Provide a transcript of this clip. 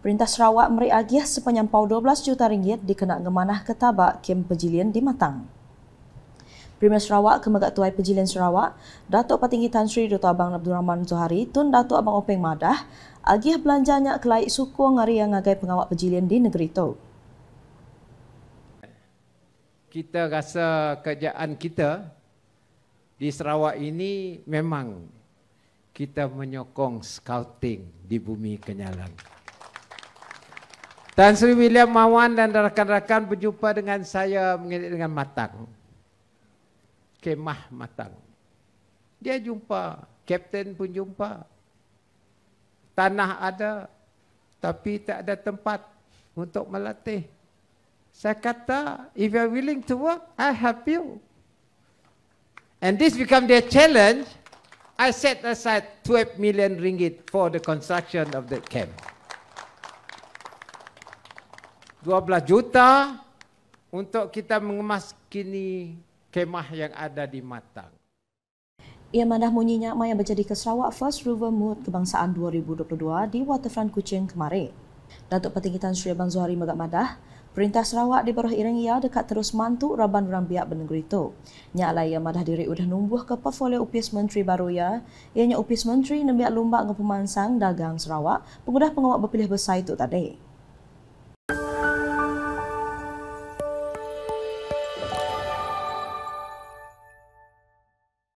Perintah Sarawak meri agih sepenyampau 12 juta ringgit dikena gemanah ketabak kem pejilian di Matang. Premier Sarawak Kemegat Tuai Pejilian Sarawak, Datuk Patinggi Tan Sri Dato' Abang Abdul Rahman Zohari, Tun Datuk Abang Openg Madah, agih belanjanya ke laik suku ngari yang agai pengawak pejilian di negeri itu. Kita rasa kerjaan kita di Sarawak ini memang kita menyokong scouting di bumi Kenyalang. Tan Sri William Mawan dan rakan-rakan berjumpa dengan saya dengan matang. Kemah matang. Dia jumpa. Kapten pun jumpa. Tanah ada. Tapi tak ada tempat untuk melatih. Saya kata, if you are willing to work, I help you. And this become their challenge. I set aside 12 million ringgit for the construction of the camp. 12 juta untuk kita mengemas kini kemah yang ada di Matang. Ia mandah munyinya maya menjadi ke Sarawak First River Mood Kebangsaan 2022 di Waterfront Kuching kemarin. Datuk Petinggi Tan Sri Abang Zuhari Megat Madah, Perintah Sarawak di Baruh Ireng ia dekat terus mantu raban orang biak benegur itu. Nyalah ia madah diri udah numbuh ke portfolio upis menteri baru ia. Ianya upis menteri nembiak lumbak ngepemansang dagang Sarawak, pengudah pengawak berpilih besar itu tadi.